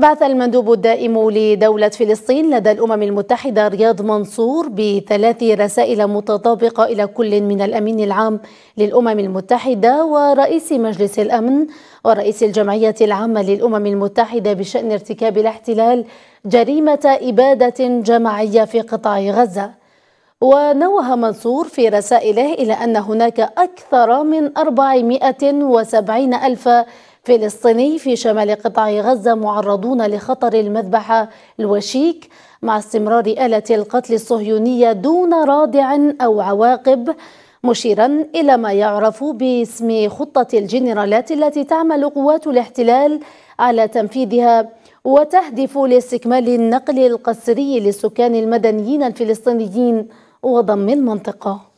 بعث المندوب الدائم لدولة فلسطين لدى الأمم المتحدة رياض منصور بثلاث رسائل متطابقة إلى كل من الأمين العام للأمم المتحدة ورئيس مجلس الأمن ورئيس الجمعية العامة للأمم المتحدة بشأن ارتكاب الاحتلال جريمة إبادة جماعية في قطاع غزة ونوه منصور في رسائله إلى أن هناك أكثر من 470 ألف فلسطيني في شمال قطاع غزة معرضون لخطر المذبحة الوشيك مع استمرار آلة القتل الصهيونية دون رادع أو عواقب مشيرا إلى ما يعرف باسم خطة الجنرالات التي تعمل قوات الاحتلال على تنفيذها وتهدف لاستكمال النقل القسري للسكان المدنيين الفلسطينيين وضم المنطقه